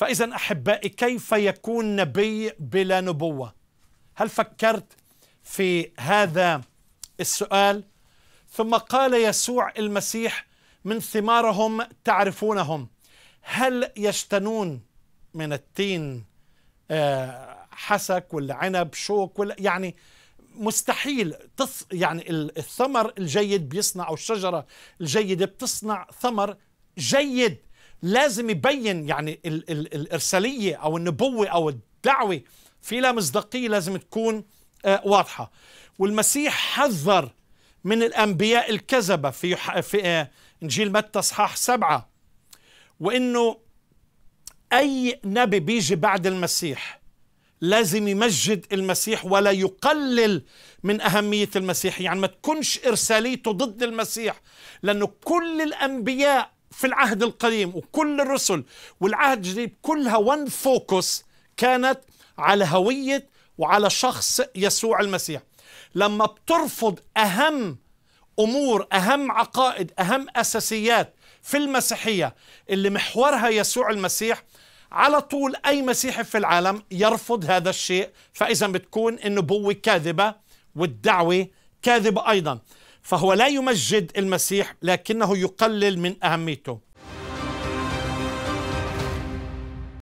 فإذا أحبائي كيف يكون نبي بلا نبوة هل فكرت في هذا السؤال ثم قال يسوع المسيح من ثمارهم تعرفونهم هل يشتنون من التين آه، حسك ولا عنب شوك ولا يعني مستحيل تص يعني الثمر الجيد بيصنع او الشجره الجيده بتصنع ثمر جيد لازم يبين يعني ال ال الارساليه او النبوه او الدعوه في لا مصداقيه لازم تكون آه، واضحه والمسيح حذر من الانبياء الكذبه في في آه، انجيل متى صحاح سبعه وانه اي نبي بيجي بعد المسيح لازم يمجد المسيح ولا يقلل من أهمية المسيح يعني ما تكونش إرساليته ضد المسيح لأنه كل الأنبياء في العهد القديم وكل الرسل والعهد الجديد كلها ون فوكس كانت على هوية وعلى شخص يسوع المسيح لما بترفض أهم أمور أهم عقائد أهم أساسيات في المسيحية اللي محورها يسوع المسيح على طول أي مسيحي في العالم يرفض هذا الشيء فإذا بتكون النبوة كاذبة والدعوة كاذبة أيضا فهو لا يمجد المسيح لكنه يقلل من أهميته